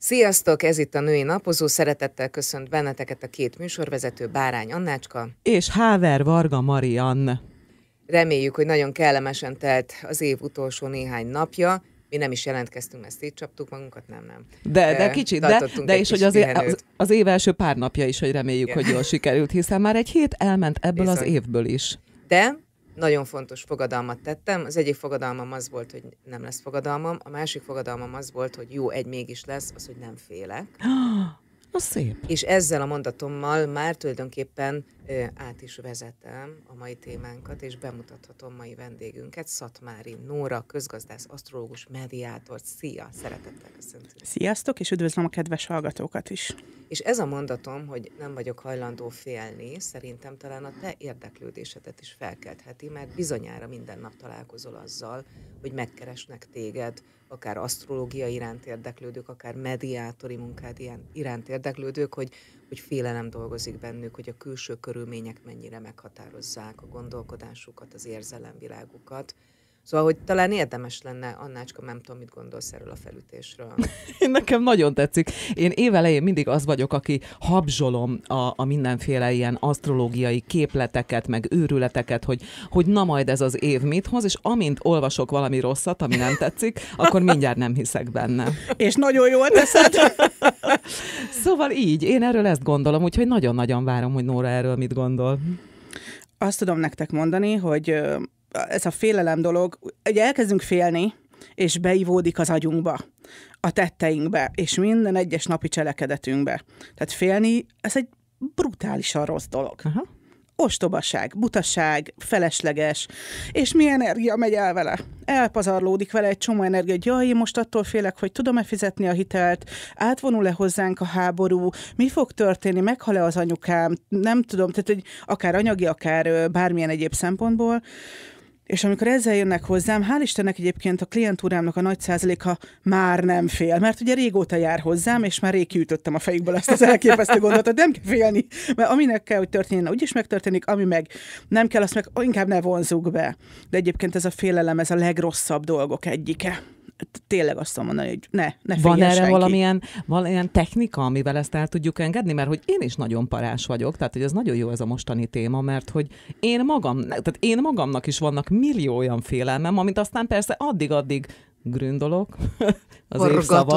Sziasztok, ez itt a Női Napozó. Szeretettel köszönt benneteket a két műsorvezető, Bárány Annácska. És Háver Varga Marian. Reméljük, hogy nagyon kellemesen telt az év utolsó néhány napja. Mi nem is jelentkeztünk, mert szétcsaptuk magunkat, nem, nem. De, de kicsit, de, de és hogy az, az, az év első pár napja is, hogy reméljük, Igen. hogy jól sikerült, hiszen már egy hét elment ebből Bizony. az évből is. De nagyon fontos fogadalmat tettem. Az egyik fogadalmam az volt, hogy nem lesz fogadalmam, a másik fogadalmam az volt, hogy jó, egy mégis lesz, az, hogy nem félek. Na szép. És ezzel a mondatommal már tulajdonképpen ö, át is vezetem a mai témánkat, és bemutathatom mai vendégünket, Szatmári Nóra, közgazdász, asztrológus, mediátor. Szia! Szeretettel köszöntök. Sziasztok, és üdvözlöm a kedves hallgatókat is. És ez a mondatom, hogy nem vagyok hajlandó félni, szerintem talán a te érdeklődésedet is felkeltheti, mert bizonyára minden nap találkozol azzal, hogy megkeresnek téged, akár asztrológia iránt érdeklődők, akár mediátori munkád iránt érdeklődők, hogy, hogy félelem dolgozik bennük, hogy a külső körülmények mennyire meghatározzák a gondolkodásukat, az érzelemvilágukat. Szóval, hogy talán érdemes lenne, Annácska, nem tudom, mit gondolsz erről a felütésről. Nekem nagyon tetszik. Én évelején mindig az vagyok, aki habzsolom a, a mindenféle ilyen asztrológiai képleteket, meg őrületeket, hogy, hogy na majd ez az év mit hoz, és amint olvasok valami rosszat, ami nem tetszik, akkor mindjárt nem hiszek benne. és nagyon jól teszed. szóval így, én erről ezt gondolom, úgyhogy nagyon-nagyon várom, hogy Nóra erről mit gondol. Azt tudom nektek mondani, hogy ez a félelem dolog, ugye elkezdünk félni, és beivódik az agyunkba, a tetteinkbe, és minden egyes napi cselekedetünkbe. Tehát félni, ez egy brutálisan rossz dolog. Aha. Ostobaság, butaság, felesleges, és mi energia megy el vele. Elpazarlódik vele egy csomó energia, hogy jaj, én most attól félek, hogy tudom-e fizetni a hitelt, átvonul-e hozzánk a háború, mi fog történni, meghal-e az anyukám, nem tudom, tehát hogy akár anyagi, akár bármilyen egyéb szempontból és amikor ezzel jönnek hozzám, hál' Istennek egyébként a klientúrámnak a nagy százaléka már nem fél, mert ugye régóta jár hozzám, és már rég kiütöttem a fejükből ezt az elképesztő gondolatot, nem kell félni, mert aminek kell, hogy történjen, úgyis megtörténik, ami meg nem kell, azt meg inkább ne vonzuk be. De egyébként ez a félelem, ez a legrosszabb dolgok egyike tényleg azt tudom mondani, hogy ne, ne Van erre senki. Valamilyen, valamilyen technika, amivel ezt el tudjuk engedni? Mert hogy én is nagyon parás vagyok, tehát hogy ez nagyon jó ez a mostani téma, mert hogy én magam, tehát én magamnak is vannak millió olyan félelmem, amit aztán persze addig-addig gründolok, az Orgat évszava,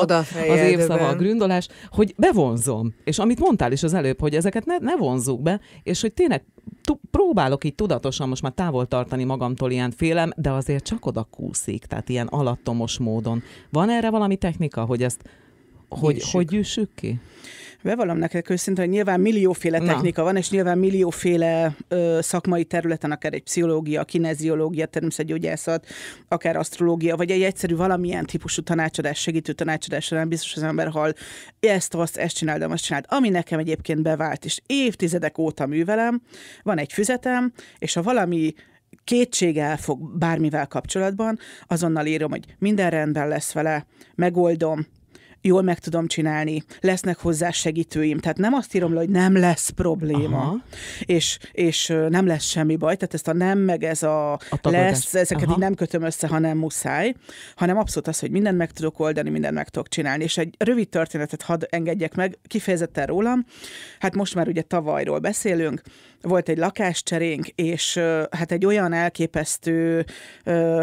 az évszava a gründolás, hogy bevonzom. És amit mondtál is az előbb, hogy ezeket ne, ne vonzzuk be, és hogy tényleg próbálok így tudatosan most már távol tartani magamtól ilyen félem, de azért csak oda kúszik, tehát ilyen alattomos módon. Van erre valami technika, hogy ezt hogy, hogy gyűjtsük ki? Bevallom neked őszintén, hogy nyilván millióféle Na. technika van, és nyilván millióféle ö, szakmai területen, akár egy pszichológia, kineziológia, természetgyógyászat, akár asztrológia, vagy egy egyszerű valamilyen típusú tanácsadás, segítő tanácsadás során biztos az ember hall, ezt azt, ezt csináld, azt csináld. Ami nekem egyébként bevált, és évtizedek óta művelem, van egy füzetem, és ha valami kétség elfog bármivel kapcsolatban, azonnal írom, hogy minden rendben lesz vele, megoldom, jól meg tudom csinálni, lesznek hozzá segítőim. Tehát nem azt írom le, hogy nem lesz probléma, és, és nem lesz semmi baj, tehát ezt a nem, meg ez a, a lesz, ezeket Aha. így nem kötöm össze, ha nem muszáj, hanem abszolút az, hogy mindent meg tudok oldani, mindent meg tudok csinálni. És egy rövid történetet hadd engedjek meg, kifejezetten rólam. Hát most már ugye tavalyról beszélünk, volt egy lakáscserénk, és hát egy olyan elképesztő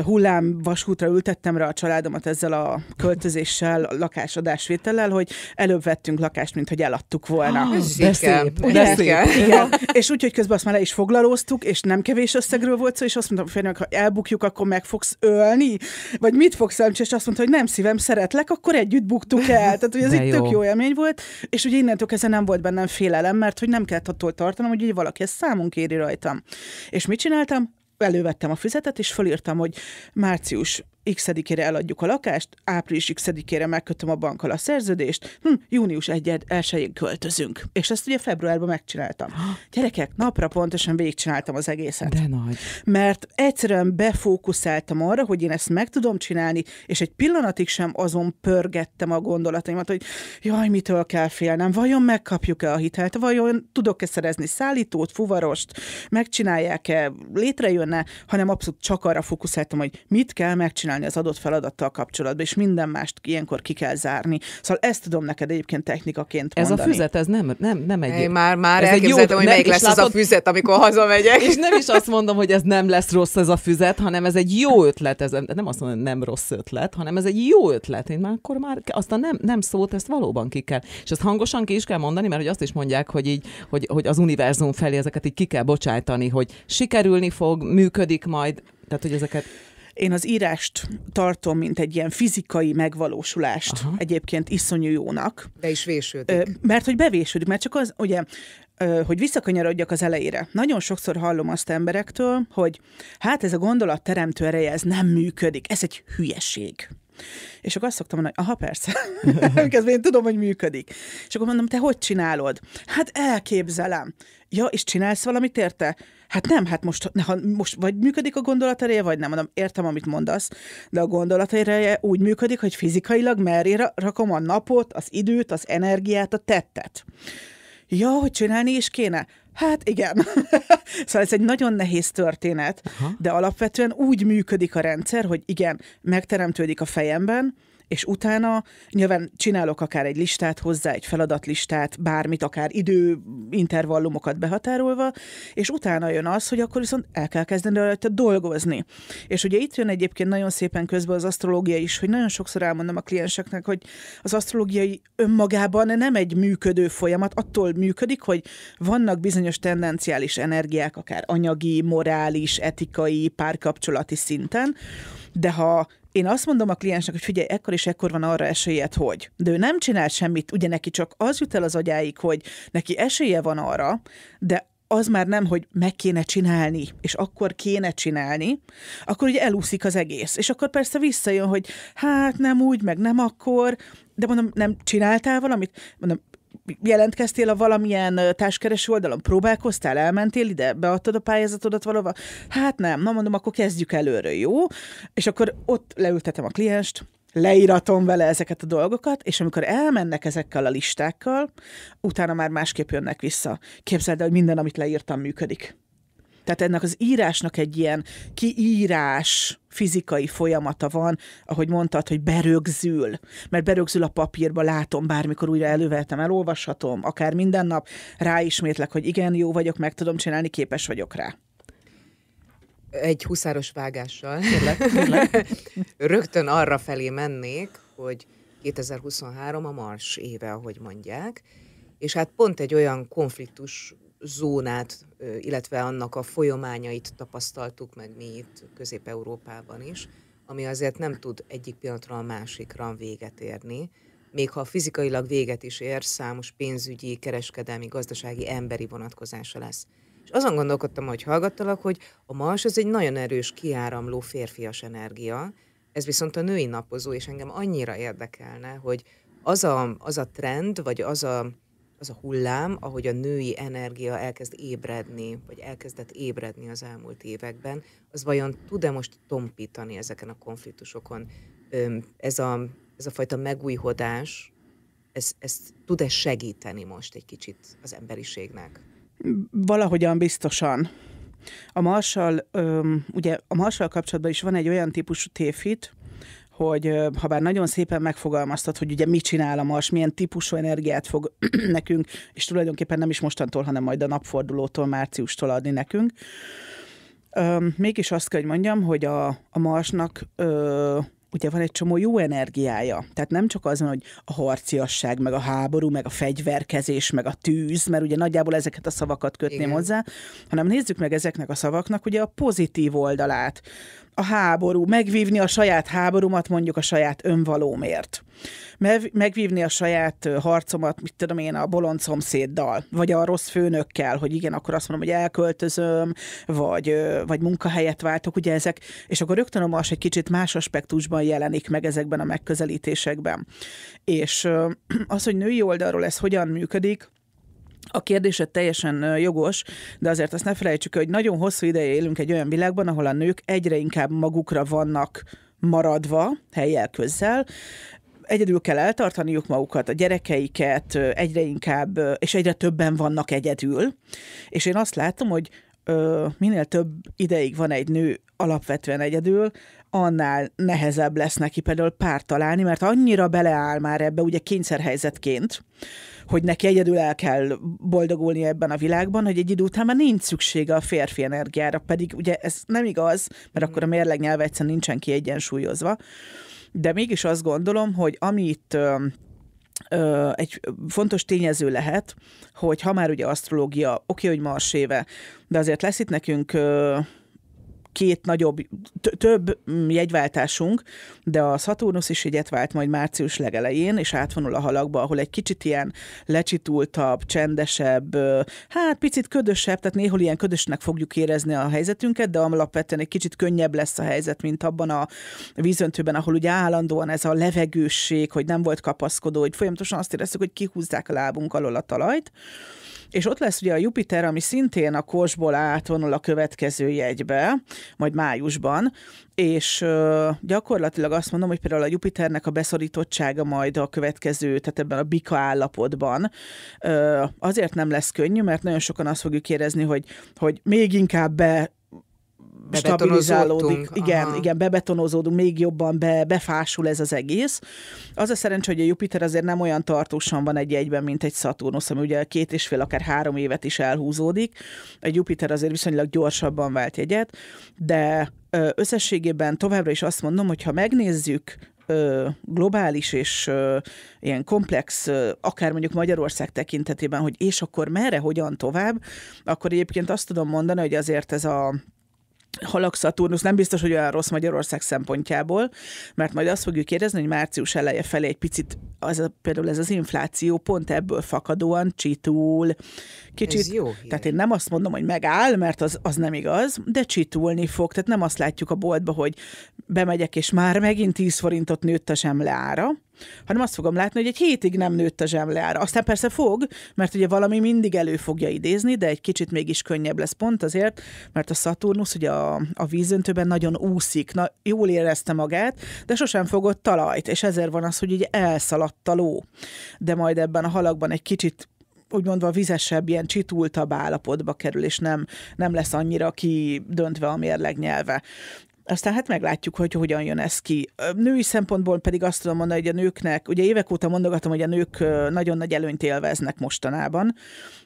hullám vasútra ültettem rá a családomat ezzel a költözéssel, a lakásadásvétellel, hogy előbb vettünk lakást, mint hogy eladtuk volna. Oh, de szép, de szép. Igen. És úgy, hogy közben azt már le is foglalóztuk, és nem kevés összegről volt szó, és azt mondtam, hogy ha elbukjuk, akkor meg fogsz ölni? Vagy mit fogsz elni? És azt mondta, hogy nem szívem, szeretlek, akkor együtt buktuk el. Tehát, hogy ez egy tök jó élmény volt, és ugye innentől kezdve nem volt bennem félelem, mert hogy nem kellett attól tartanom, hogy valaki ez számunk éri rajtam. És mit csináltam? Elővettem a füzetet, és fölírtam, hogy március x-ére eladjuk a lakást, április x-ére megkötöm a bankkal a szerződést, hm, június 1-én költözünk. És ezt ugye februárban megcsináltam. Gyerekek, napra pontosan végigcsináltam az egészet. De nagy. Mert egyszerűen befókuszáltam arra, hogy én ezt meg tudom csinálni, és egy pillanatig sem azon pörgettem a gondolataimat, hogy jaj, mitől kell félnem, vajon megkapjuk-e a hitelt, vajon tudok-e szerezni szállítót, fuvarost, megcsinálják-e, létrejönne, hanem abszolút csak arra fókuszáltam, hogy mit kell megcsinálni csinálni az adott feladattal kapcsolatban, és minden mást ilyenkor ki kell zárni. Szóval ezt tudom neked egyébként technikaként mondani. Ez a füzet, ez nem, nem, nem egy... Én már, már ez egy jó, hogy nem, melyik lesz látod, az a füzet, amikor hazamegyek. És nem is azt mondom, hogy ez nem lesz rossz ez a füzet, hanem ez egy jó ötlet, ez nem azt mondom, hogy nem rossz ötlet, hanem ez egy jó ötlet. Én már akkor már azt a nem, nem szót, ezt valóban ki kell. És ezt hangosan ki is kell mondani, mert hogy azt is mondják, hogy így, hogy, hogy az univerzum felé ezeket így ki kell bocsájtani, hogy sikerülni fog, működik majd, tehát hogy ezeket én az írást tartom, mint egy ilyen fizikai megvalósulást Aha. egyébként iszonyú jónak. De is vésődik. Mert hogy bevésődik, mert csak az, ugye, hogy visszakanyarodjak az elejére. Nagyon sokszor hallom azt emberektől, hogy hát ez a gondolatteremtő ereje, ez nem működik, ez egy hülyeség. És akkor azt szoktam mondani, aha, persze. Miközben én tudom, hogy működik. És akkor mondom, te hogy csinálod? Hát elképzelem. Ja, és csinálsz valamit érte? Hát nem, hát most, ha most vagy működik a gondolatereje, vagy nem, mondom, értem, amit mondasz, de a gondolatereje úgy működik, hogy fizikailag merre rakom a napot, az időt, az energiát, a tettet. Ja, hogy csinálni is kéne? Hát igen. szóval ez egy nagyon nehéz történet, Aha. de alapvetően úgy működik a rendszer, hogy igen, megteremtődik a fejemben, és utána nyilván csinálok akár egy listát hozzá, egy feladatlistát, bármit, akár idő intervallumokat behatárolva, és utána jön az, hogy akkor viszont el kell kezdeni rajta dolgozni. És ugye itt jön egyébként nagyon szépen közben az asztrológia is, hogy nagyon sokszor elmondom a klienseknek, hogy az asztrológiai önmagában nem egy működő folyamat, attól működik, hogy vannak bizonyos tendenciális energiák, akár anyagi, morális, etikai, párkapcsolati szinten, de ha én azt mondom a kliensnek, hogy figyelj, ekkor és ekkor van arra esélyed, hogy. De ő nem csinál semmit, ugye neki csak az jut el az agyáig, hogy neki esélye van arra, de az már nem, hogy meg kéne csinálni, és akkor kéne csinálni, akkor ugye elúszik az egész. És akkor persze visszajön, hogy hát nem úgy, meg nem akkor, de mondom, nem csináltál valamit? Mondom, jelentkeztél a valamilyen társkereső oldalon? Próbálkoztál, elmentél ide, beadtad a pályázatodat valahova? Hát nem, na mondom, akkor kezdjük előről, jó? És akkor ott leültetem a klienst, leíratom vele ezeket a dolgokat, és amikor elmennek ezekkel a listákkal, utána már másképp jönnek vissza. Képzeld el, hogy minden, amit leírtam, működik. Tehát ennek az írásnak egy ilyen kiírás fizikai folyamata van, ahogy mondtad, hogy berögzül. Mert berögzül a papírba, látom, bármikor újra elővehetem, elolvashatom, akár minden nap, ráismétlek, hogy igen, jó vagyok, meg tudom csinálni, képes vagyok rá. Egy huszáros vágással. Rögtön arra felé mennék, hogy 2023 a mars éve, ahogy mondják, és hát pont egy olyan konfliktus zónát, illetve annak a folyamányait tapasztaltuk meg mi itt Közép-Európában is, ami azért nem tud egyik pillanatra a másikra véget érni. Még ha fizikailag véget is ér, számos pénzügyi, kereskedelmi, gazdasági, emberi vonatkozása lesz. És azon gondolkodtam, hogy hallgattalak, hogy a mars ez egy nagyon erős, kiáramló férfias energia, ez viszont a női napozó, és engem annyira érdekelne, hogy az a, az a trend, vagy az a az a hullám, ahogy a női energia elkezd ébredni, vagy elkezdett ébredni az elmúlt években, az vajon tud-e most tompítani ezeken a konfliktusokon? Ez a, ez a fajta megújhodás, ez, ez tud-e segíteni most egy kicsit az emberiségnek? Valahogyan biztosan. A marsal, ugye a marsal kapcsolatban is van egy olyan típusú tévhit, hogy ha bár nagyon szépen megfogalmaztad, hogy ugye mit csinál a Mars, milyen típusú energiát fog nekünk, és tulajdonképpen nem is mostantól, hanem majd a napfordulótól, márciustól adni nekünk. mégis azt kell, hogy mondjam, hogy a, a Marsnak ö, ugye van egy csomó jó energiája. Tehát nem csak az van, hogy a harciasság, meg a háború, meg a fegyverkezés, meg a tűz, mert ugye nagyjából ezeket a szavakat kötném Igen. hozzá, hanem nézzük meg ezeknek a szavaknak ugye a pozitív oldalát a háború, megvívni a saját háborúmat mondjuk a saját önvalómért. Megvívni a saját harcomat, mit tudom én, a bolond szomszéddal, vagy a rossz főnökkel, hogy igen, akkor azt mondom, hogy elköltözöm, vagy, vagy munkahelyet váltok, ugye ezek, és akkor rögtön a egy kicsit más aspektusban jelenik meg ezekben a megközelítésekben. És az, hogy női oldalról ez hogyan működik, a kérdésed teljesen jogos, de azért azt ne felejtsük, hogy nagyon hosszú ideje élünk egy olyan világban, ahol a nők egyre inkább magukra vannak maradva helyjel közzel, egyedül kell eltartaniuk magukat, a gyerekeiket egyre inkább, és egyre többen vannak egyedül. És én azt látom, hogy minél több ideig van egy nő alapvetően egyedül, annál nehezebb lesz neki például párt találni, mert annyira beleáll már ebbe, ugye kényszerhelyzetként, hogy neki egyedül el kell boldogulni ebben a világban, hogy egy idő után már nincs szüksége a férfi energiára, pedig ugye ez nem igaz, mert akkor a mm. nyelve egyszerűen nincsen kiegyensúlyozva, de mégis azt gondolom, hogy amit egy fontos tényező lehet, hogy ha már ugye asztrológia, oké, hogy mars éve, de azért lesz itt nekünk ö, két nagyobb, több mm, jegyváltásunk, de a Szaturnusz is jegyet vált majd március legelején, és átvonul a halakba, ahol egy kicsit ilyen lecsitultabb, csendesebb, hát picit ködösebb, tehát néhol ilyen ködösnek fogjuk érezni a helyzetünket, de alapvetően egy kicsit könnyebb lesz a helyzet, mint abban a vízöntőben, ahol ugye állandóan ez a levegősség, hogy nem volt kapaszkodó, hogy folyamatosan azt éreztük, hogy kihúzzák a lábunk alól a talajt és ott lesz ugye a Jupiter, ami szintén a kosból átvonul a következő jegybe, majd májusban, és gyakorlatilag azt mondom, hogy például a Jupiternek a beszorítottsága majd a következő, tehát ebben a bika állapotban azért nem lesz könnyű, mert nagyon sokan azt fogjuk érezni, hogy, hogy még inkább be stabilizálódik. Igen, Aha. igen, bebetonozódunk, még jobban be, befásul ez az egész. Az a szerencsé, hogy a Jupiter azért nem olyan tartósan van egy egyben, mint egy Szaturnusz, ami ugye két és fél, akár három évet is elhúzódik. A Jupiter azért viszonylag gyorsabban vált jegyet, de összességében továbbra is azt mondom, hogy ha megnézzük globális és ilyen komplex, akár mondjuk Magyarország tekintetében, hogy és akkor merre, hogyan tovább, akkor egyébként azt tudom mondani, hogy azért ez a Halak Szaturnusz nem biztos, hogy olyan rossz Magyarország szempontjából, mert majd azt fogjuk érezni, hogy március eleje felé egy picit, az a, például ez az infláció pont ebből fakadóan csitul. Kicsit, ez jó hír. tehát én nem azt mondom, hogy megáll, mert az, az nem igaz, de csitulni fog. Tehát nem azt látjuk a boltba, hogy bemegyek, és már megint 10 forintot nőtt a semleára, hanem azt fogom látni, hogy egy hétig nem nőtt a zsemleára. Aztán persze fog, mert ugye valami mindig elő fogja idézni, de egy kicsit mégis könnyebb lesz pont azért, mert a Szaturnusz ugye a, a vízöntőben nagyon úszik, na, jól érezte magát, de sosem fogott talajt, és ezért van az, hogy ugye elszaladt a ló. De majd ebben a halakban egy kicsit úgymondva vizesebb, ilyen csitultabb állapotba kerül, és nem, nem lesz annyira döntve a mérleg nyelve. Aztán hát meglátjuk, hogy hogyan jön ez ki. Női szempontból pedig azt tudom mondani, hogy a nőknek, ugye évek óta mondogatom, hogy a nők nagyon nagy előnyt élveznek mostanában,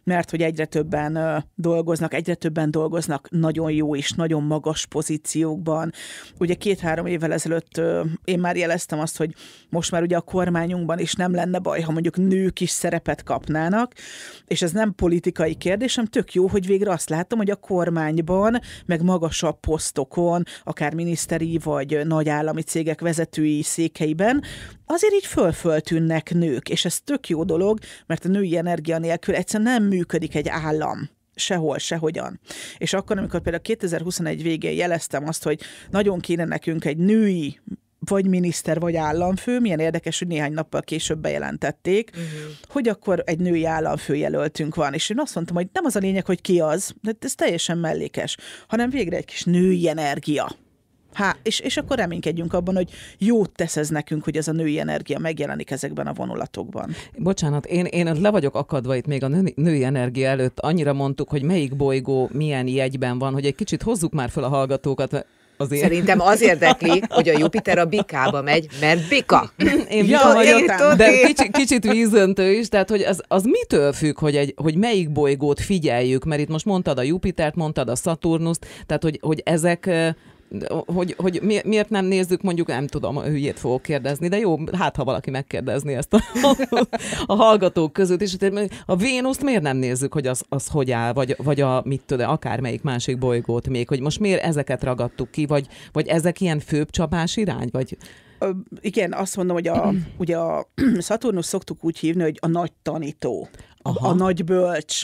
mert hogy egyre többen dolgoznak, egyre többen dolgoznak nagyon jó és nagyon magas pozíciókban. Ugye két-három évvel ezelőtt én már jeleztem azt, hogy most már ugye a kormányunkban is nem lenne baj, ha mondjuk nők is szerepet kapnának, és ez nem politikai kérdés, hanem tök jó, hogy végre azt látom, hogy a kormányban, meg magasabb posztokon, akár akár miniszteri vagy nagy állami cégek vezetői székeiben, azért így fölföltűnnek nők, és ez tök jó dolog, mert a női energia nélkül egyszerűen nem működik egy állam sehol, sehogyan. És akkor, amikor például 2021 végén jeleztem azt, hogy nagyon kéne nekünk egy női vagy miniszter, vagy államfő, milyen érdekes, hogy néhány nappal később bejelentették, uh-huh. hogy akkor egy női államfő jelöltünk van. És én azt mondtam, hogy nem az a lényeg, hogy ki az, de ez teljesen mellékes, hanem végre egy kis női energia Há, és, és akkor reménykedjünk abban, hogy jót tesz ez nekünk, hogy ez a női energia megjelenik ezekben a vonulatokban. Bocsánat, én, én le vagyok akadva itt még a női energia előtt. Annyira mondtuk, hogy melyik bolygó milyen jegyben van, hogy egy kicsit hozzuk már fel a hallgatókat, azért. Szerintem az érdekli, hogy a Jupiter a bikába megy, mert bika. Én bika ja, vagyok, értem. de kicsit, kicsit vízöntő is, tehát hogy az, az mitől függ, hogy, egy, hogy melyik bolygót figyeljük, mert itt most mondtad a Jupitert, mondtad a Saturnust, tehát hogy, hogy ezek hogy, hogy miért nem nézzük, mondjuk nem tudom, a hülyét fogok kérdezni, de jó, hát ha valaki megkérdezni ezt a, a hallgatók között, és a Vénuszt miért nem nézzük, hogy az, az hogy áll, vagy, vagy a mit tudom, akármelyik másik bolygót még, hogy most miért ezeket ragadtuk ki, vagy, vagy ezek ilyen főbb csapás irány, vagy igen, azt mondom, hogy a, ugye a Saturnus szoktuk úgy hívni, hogy a nagy tanító. Aha. a nagy bölcs.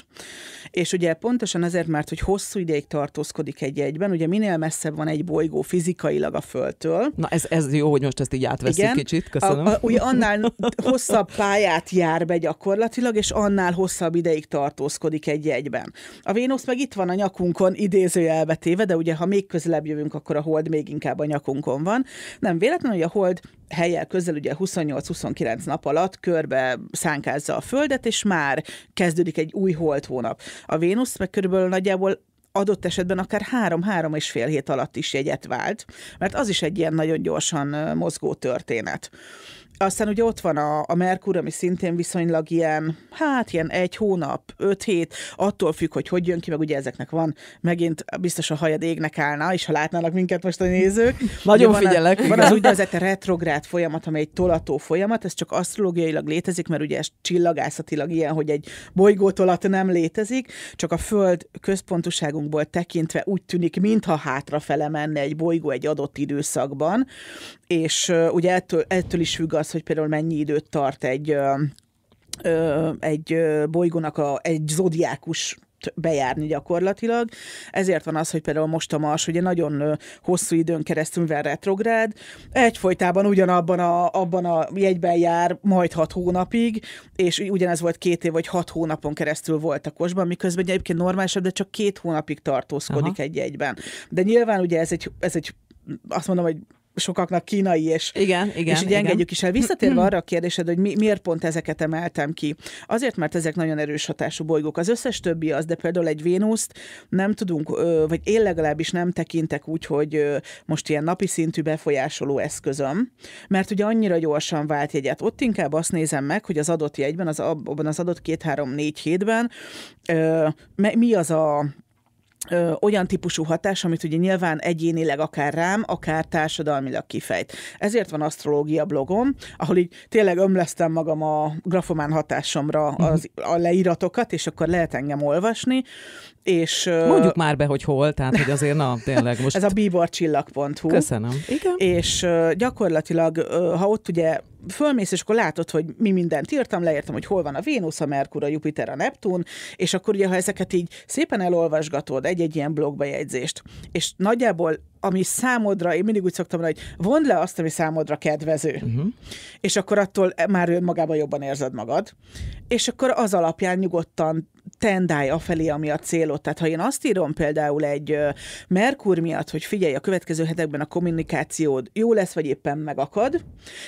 És ugye pontosan azért, mert hogy hosszú ideig tartózkodik egy egyben, ugye minél messzebb van egy bolygó fizikailag a Földtől. Na ez, ez jó, hogy most ezt így átveszik Igen, kicsit, köszönöm. A, a, ugye annál hosszabb pályát jár be gyakorlatilag, és annál hosszabb ideig tartózkodik egy egyben. A Vénusz meg itt van a nyakunkon idézőjelbe téve, de ugye ha még közelebb jövünk, akkor a hold még inkább a nyakunkon van. Nem véletlenül, hogy a hold helyel közel, ugye 28-29 nap alatt körbe szánkázza a Földet, és már kezdődik egy új holt hónap. A Vénusz meg körülbelül nagyjából adott esetben akár három-három és fél hét alatt is jegyet vált, mert az is egy ilyen nagyon gyorsan mozgó történet. Aztán ugye ott van a, a Merkur, ami szintén viszonylag ilyen, hát ilyen egy hónap, öt hét, attól függ, hogy hogy jön ki, meg ugye ezeknek van, megint biztos a hajad égnek állna, és ha látnának minket most a nézők. Nagyon van figyelek. Van, a, van az úgynevezett retrográd folyamat, ami egy tolató folyamat, ez csak asztrológiailag létezik, mert ugye ez csillagászatilag ilyen, hogy egy tolat nem létezik, csak a Föld központuságunkból tekintve úgy tűnik, mintha hátrafele menne egy bolygó egy adott időszakban, és ugye ettől, ettől is függ az, hogy például mennyi időt tart egy, egy bolygónak a, egy zodiákus bejárni gyakorlatilag. Ezért van az, hogy például most a Mars ugye nagyon hosszú időn keresztül, mivel retrográd, egyfolytában ugyanabban a, abban a jegyben jár majd hat hónapig, és ugyanez volt két év vagy hat hónapon keresztül volt a kosban, miközben egyébként normálisabb, de csak két hónapig tartózkodik Aha. egy jegyben. De nyilván ugye ez egy, ez egy azt mondom, hogy sokaknak kínai, és, igen, igen, és így igen. engedjük is el. Visszatérve mhm. arra a kérdésed, hogy mi, miért pont ezeket emeltem ki. Azért, mert ezek nagyon erős hatású bolygók. Az összes többi az, de például egy Vénuszt nem tudunk, vagy én legalábbis nem tekintek úgy, hogy most ilyen napi szintű befolyásoló eszközöm, mert ugye annyira gyorsan vált jegyet. Ott inkább azt nézem meg, hogy az adott jegyben, az, abban az adott két-három-négy hétben mi az a ö, olyan típusú hatás, amit ugye nyilván egyénileg akár rám, akár társadalmilag kifejt. Ezért van asztrológia blogom, ahol így tényleg ömlesztem magam a grafomán hatásomra mhm. az, a leíratokat, és akkor lehet engem olvasni, és, Mondjuk már be, hogy hol, tehát hogy azért na, tényleg most... ez a bíborcsillag.hu. Köszönöm. Igen. És gyakorlatilag, ha ott ugye fölmész, és akkor látod, hogy mi mindent írtam, leírtam, hogy hol van a Vénusz, a Merkur, a Jupiter, a Neptun, és akkor ugye, ha ezeket így szépen elolvasgatod, egy-egy ilyen blogbejegyzést, és nagyjából ami számodra, én mindig úgy szoktam hogy vond le azt, ami számodra kedvező, uh-huh. és akkor attól már önmagában jobban érzed magad, és akkor az alapján nyugodtan tendálj afelé, ami a célod. Tehát ha én azt írom például egy Merkur miatt, hogy figyelj, a következő hetekben a kommunikációd jó lesz, vagy éppen megakad,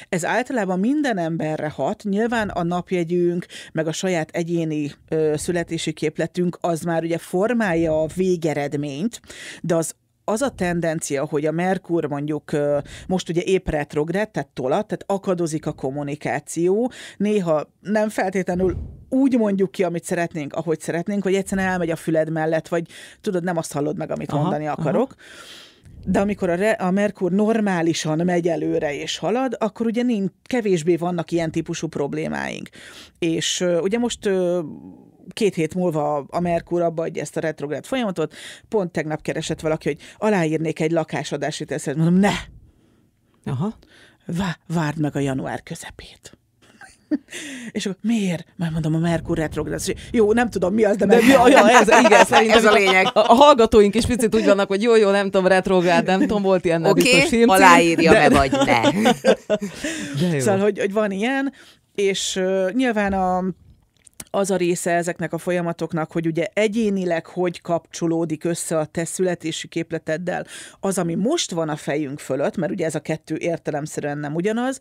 ez általában minden emberre hat. Nyilván a napjegyünk, meg a saját egyéni ö, születési képletünk az már ugye formálja a végeredményt, de az az a tendencia, hogy a Merkur mondjuk most ugye épp retrográd, tehát tolat, tehát akadozik a kommunikáció, néha nem feltétlenül úgy mondjuk ki, amit szeretnénk, ahogy szeretnénk, vagy egyszerűen elmegy a füled mellett, vagy tudod, nem azt hallod meg, amit aha, mondani akarok. Aha. De amikor a, re, a Merkur normálisan megy előre és halad, akkor ugye nincs, kevésbé vannak ilyen típusú problémáink. És uh, ugye most uh, két hét múlva a Merkur abba adja ezt a retrográd folyamatot, pont tegnap keresett valaki, hogy aláírnék egy lakásadási teszet, mondom, ne! Aha. Vá, várd meg a január közepét. és akkor miért? Már mondom, a Merkur retrográd. Jó, nem tudom mi az, de, de mi, a ja, ez, igen, szerintem ez a lényeg. A, a, hallgatóink is picit úgy vannak, hogy jó, jó, nem tudom, retrográd, nem tudom, volt ilyen nem okay, biztos film. aláírja de... vagy ne. De jó. Szóval, hogy, hogy van ilyen, és uh, nyilván a az a része ezeknek a folyamatoknak, hogy ugye egyénileg hogy kapcsolódik össze a te születési képleteddel az, ami most van a fejünk fölött, mert ugye ez a kettő értelemszerűen nem ugyanaz,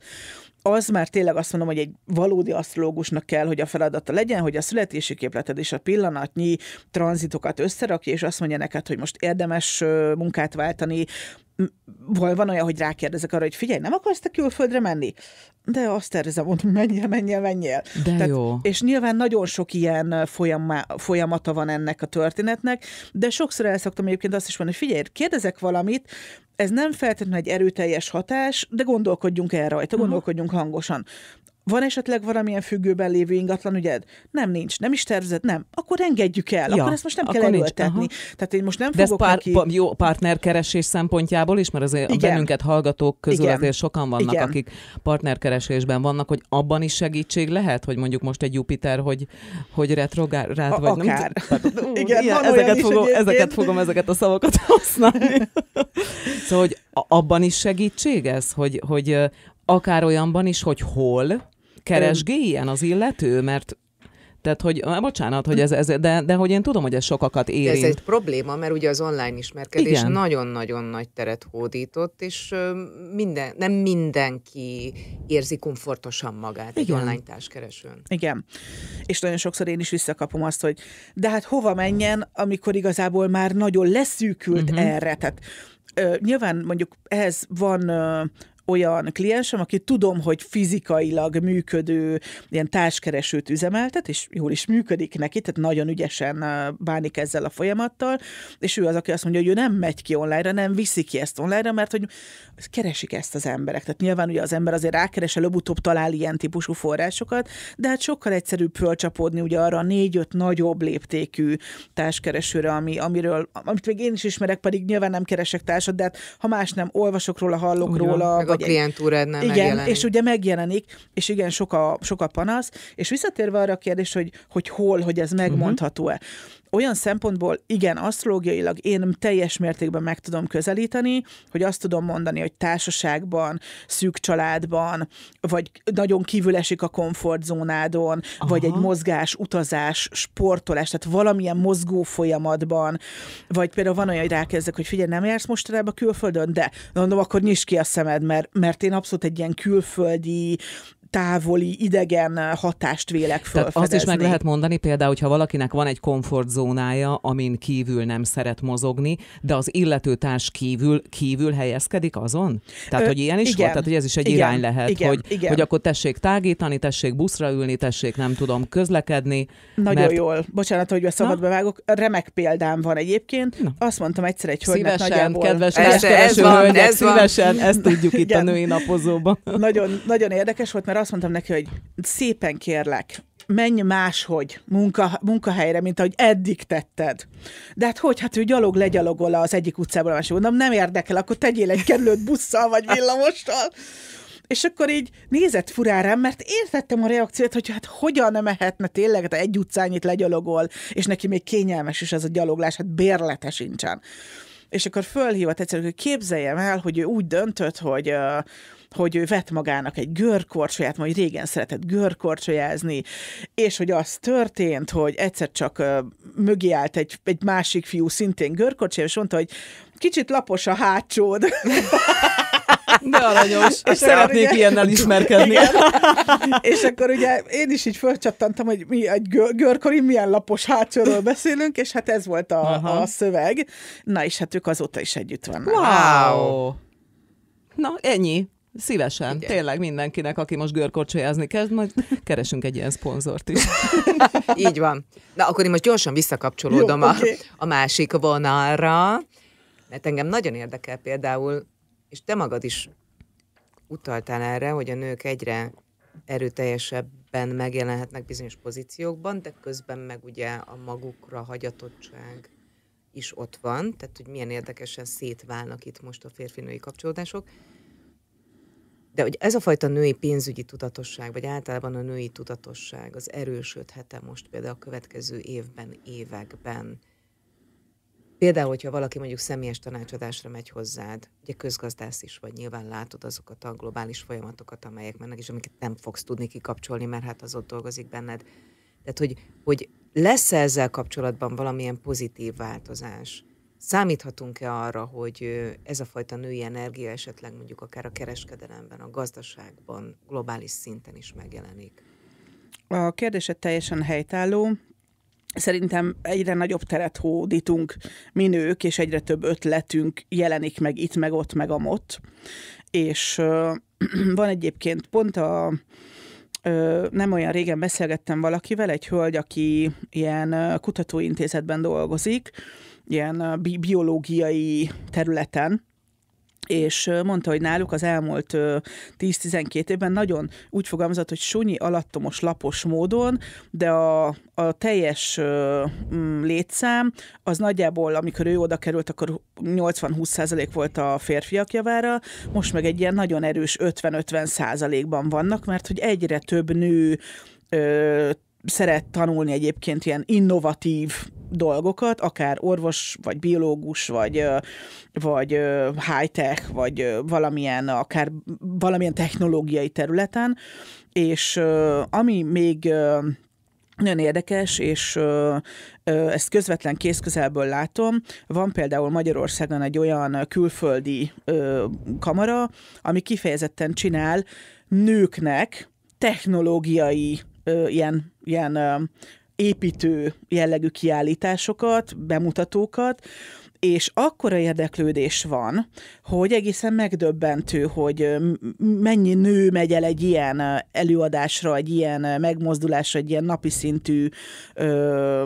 az már tényleg azt mondom, hogy egy valódi asztrológusnak kell, hogy a feladata legyen, hogy a születési képleted és a pillanatnyi tranzitokat összerakja, és azt mondja neked, hogy most érdemes munkát váltani, van olyan, hogy rákérdezek arra, hogy figyelj, nem akarsz te külföldre menni? De azt tervezem, mondom, menjél, menjél, menjél. De Tehát, jó. És nyilván nagyon sok ilyen folyama, folyamata van ennek a történetnek, de sokszor elszoktam, egyébként azt is mondani, hogy figyelj, kérdezek valamit, ez nem feltétlenül egy erőteljes hatás, de gondolkodjunk el rajta, gondolkodjunk hangosan van esetleg valamilyen függőben lévő ingatlan, ugye? Nem, nincs, nem is tervezett, nem. Akkor engedjük el, ja, akkor ezt most nem kell erőltetni. Tehát én most nem De fogok pár, neki... pa, jó partnerkeresés szempontjából is, mert azért Igen. a bennünket hallgatók közül Igen. azért sokan vannak, Igen. akik partnerkeresésben vannak, hogy abban is segítség lehet, hogy mondjuk most egy Jupiter, hogy, hogy retrográd vagy. Akár. Nem, Igen, Igen, van ezeket, fogom, ezeket fogom, ezeket a szavakat használni. szóval, hogy abban is segítség ez, hogy, hogy akár olyanban is, hogy hol keresgéljen az illető, mert tehát, hogy bocsánat, hogy ez, ez de, de hogy én tudom, hogy ez sokakat érint. Ez egy probléma, mert ugye az online ismerkedés nagyon-nagyon nagy teret hódított, és minden, nem mindenki érzi komfortosan magát Igen. egy online társkeresőn. Igen. És nagyon sokszor én is visszakapom azt, hogy de hát hova menjen, amikor igazából már nagyon leszűkült uh-huh. erre. Tehát ö, nyilván mondjuk ehhez van ö, olyan kliensem, aki tudom, hogy fizikailag működő ilyen társkeresőt üzemeltet, és jól is működik neki, tehát nagyon ügyesen bánik ezzel a folyamattal, és ő az, aki azt mondja, hogy ő nem megy ki online-ra, nem viszi ki ezt online-ra, mert hogy keresik ezt az emberek. Tehát nyilván ugye az ember azért rákeres, előbb-utóbb talál ilyen típusú forrásokat, de hát sokkal egyszerűbb fölcsapódni ugye arra a négy-öt nagyobb léptékű társkeresőre, ami, amiről, amit még én is ismerek, pedig nyilván nem keresek társad, de hát, ha más nem, olvasok róla, hallok Ugyan, róla, vagy egy, nem igen, megjelenik. és ugye megjelenik, és igen, sok a, sok a panasz, és visszatérve arra a kérdés, hogy, hogy hol, hogy ez mhm. megmondható-e olyan szempontból igen, asztrológiailag én teljes mértékben meg tudom közelíteni, hogy azt tudom mondani, hogy társaságban, szűk családban, vagy nagyon kívül esik a komfortzónádon, Aha. vagy egy mozgás, utazás, sportolás, tehát valamilyen mozgó folyamatban, vagy például van olyan, hogy rákezdek, hogy figyelj, nem jársz mostanában külföldön, de mondom, akkor nyisd ki a szemed, mert, mert én abszolút egy ilyen külföldi távoli, idegen hatást vélek felfedezni. Tehát azt is meg lehet mondani például, hogyha valakinek van egy komfortzónája, amin kívül nem szeret mozogni, de az illetőtárs kívül, kívül helyezkedik azon? Tehát, Ö, hogy ilyen is igen, volt? Tehát, hogy ez is egy igen, irány lehet, igen, hogy, igen. hogy akkor tessék tágítani, tessék buszra ülni, tessék nem tudom közlekedni. Nagyon mert... jól. Bocsánat, hogy szabadba vágok. Remek példám van egyébként. Na. Azt mondtam egyszer egy hölgynek szívesen, nagyjából. kedves ez, ez van, hölgyek, ez szívesen, van. ezt tudjuk itt igen. a női napozóban. Nagyon, nagyon érdekes volt, mert azt mondtam neki, hogy szépen kérlek, menj máshogy munka, munkahelyre, mint ahogy eddig tetted. De hát hogy, hát ő gyalog legyalogol az egyik utcából, és Mondom, nem érdekel, akkor tegyél egy kerülőt busszal vagy villamossal. És akkor így nézett furán rám, mert értettem a reakciót, hogy hát hogyan nem mehetne tényleg, hát egy utcányit legyalogol, és neki még kényelmes is ez a gyaloglás, hát bérlete sincsen. És akkor fölhívott egyszerűen, hogy képzeljem el, hogy ő úgy döntött, hogy uh, hogy ő vett magának egy görkorcsolyát, majd régen szeretett görkorcsolyázni, és hogy az történt, hogy egyszer csak mögé állt egy, egy másik fiú, szintén görkorcsolyá, és mondta, hogy kicsit lapos a hátsód. De aranyos, és szeretnék ugye, ilyennel ismerkedni. Igen. és akkor ugye én is így fölcsattantam, hogy mi egy görkori, milyen lapos hátsóról beszélünk, és hát ez volt a, a szöveg. Na és hát ők azóta is együtt vannak. Wow! Na, ennyi. Szívesen, Igen. tényleg mindenkinek, aki most görkorcsolyázni kezd, majd keresünk egy ilyen szponzort is. Így van. Na, akkor én most gyorsan visszakapcsolódom Jó, a, okay. a másik vonalra, mert engem nagyon érdekel például, és te magad is utaltál erre, hogy a nők egyre erőteljesebben megjelenhetnek bizonyos pozíciókban, de közben meg ugye a magukra hagyatottság is ott van, tehát hogy milyen érdekesen szétválnak itt most a férfinői kapcsolódások. De hogy ez a fajta női pénzügyi tudatosság, vagy általában a női tudatosság az erősödhet-e most például a következő évben, években? Például, hogyha valaki mondjuk személyes tanácsadásra megy hozzád, ugye közgazdász is vagy, nyilván látod azokat a globális folyamatokat, amelyek mennek, és amiket nem fogsz tudni kikapcsolni, mert hát az ott dolgozik benned. Tehát, hogy, hogy lesz -e ezzel kapcsolatban valamilyen pozitív változás? Számíthatunk-e arra, hogy ez a fajta női energia esetleg mondjuk akár a kereskedelemben, a gazdaságban, globális szinten is megjelenik? A kérdése teljesen helytálló. Szerintem egyre nagyobb teret hódítunk mi nők, és egyre több ötletünk jelenik meg itt, meg ott, meg amott. És van egyébként pont a nem olyan régen beszélgettem valakivel, egy hölgy, aki ilyen kutatóintézetben dolgozik, ilyen bi- biológiai területen, és mondta, hogy náluk az elmúlt 10-12 évben nagyon úgy fogalmazott, hogy sunyi alattomos lapos módon, de a, a teljes mm, létszám az nagyjából, amikor ő oda került, akkor 80-20% volt a férfiak javára, most meg egy ilyen nagyon erős 50-50 százalékban vannak, mert hogy egyre több nő szeret tanulni egyébként ilyen innovatív dolgokat, akár orvos, vagy biológus, vagy, vagy high-tech, vagy valamilyen, akár valamilyen technológiai területen, és ami még nagyon érdekes, és ezt közvetlen kézközelből látom. Van például Magyarországon egy olyan külföldi kamara, ami kifejezetten csinál nőknek technológiai ilyen ilyen építő jellegű kiállításokat, bemutatókat, és akkora érdeklődés van, hogy egészen megdöbbentő, hogy mennyi nő megy el egy ilyen előadásra, egy ilyen megmozdulásra, egy ilyen napi szintű ö,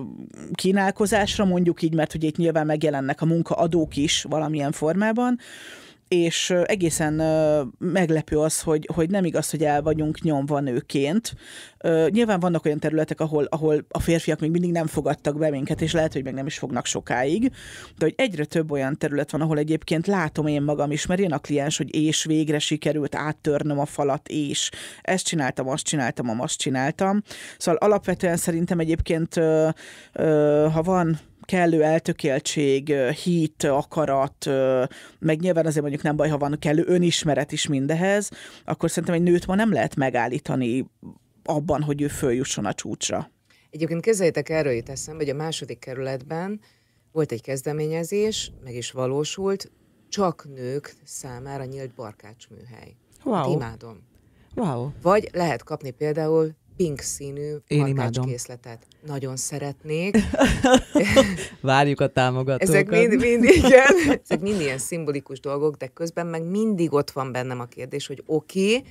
kínálkozásra, mondjuk így, mert ugye itt nyilván megjelennek a munkaadók is valamilyen formában, és egészen meglepő az, hogy, hogy nem igaz, hogy el vagyunk nyomva nőként. Nyilván vannak olyan területek, ahol, ahol a férfiak még mindig nem fogadtak be minket, és lehet, hogy meg nem is fognak sokáig, de hogy egyre több olyan terület van, ahol egyébként látom én magam is, mert én a kliens, hogy és végre sikerült áttörnöm a falat, és ezt csináltam, azt csináltam, azt csináltam. Szóval alapvetően szerintem egyébként, ha van kellő eltökéltség, hit, akarat, meg nyilván azért mondjuk nem baj, ha van kellő önismeret is mindehez, akkor szerintem egy nőt ma nem lehet megállítani abban, hogy ő följusson a csúcsra. Egyébként kezeljétek erről jut eszembe, hogy a második kerületben volt egy kezdeményezés, meg is valósult, csak nők számára nyílt barkácsműhely. Hát wow. Hát imádom. Wow. Vagy lehet kapni például pink színű Én imádom. készletet. Nagyon szeretnék. Várjuk a támogatókat. Ezek mind, mind, igen. Ezek mind ilyen szimbolikus dolgok, de közben meg mindig ott van bennem a kérdés, hogy oké, okay,